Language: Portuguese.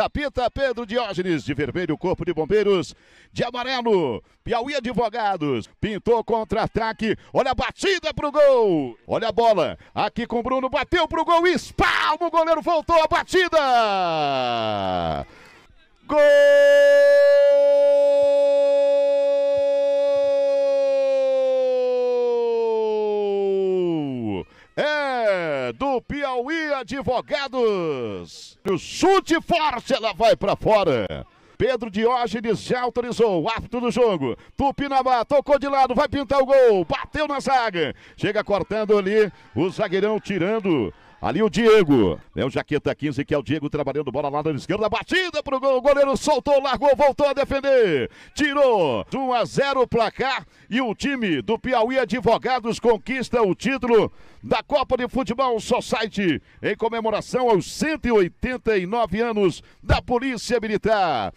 Apita Pedro Diógenes, de vermelho, Corpo de Bombeiros, de amarelo, Piauí Advogados, pintou contra-ataque, olha a batida pro gol, olha a bola, aqui com o Bruno, bateu pro gol, espalma, o goleiro voltou a batida! Gol! do Piauí Advogados. O chute forte, ela vai para fora. Pedro Diógenes já autorizou. O árbitro do jogo. Tupinambá tocou de lado, vai pintar o gol. Bateu na zaga. Chega cortando ali o zagueirão, tirando. Ali o Diego, é o Jaqueta 15, que é o Diego trabalhando bola lá na esquerda, batida pro gol, o goleiro soltou, largou, voltou a defender, tirou 1 a 0 o placar e o time do Piauí Advogados conquista o título da Copa de Futebol Society em comemoração aos 189 anos da Polícia Militar.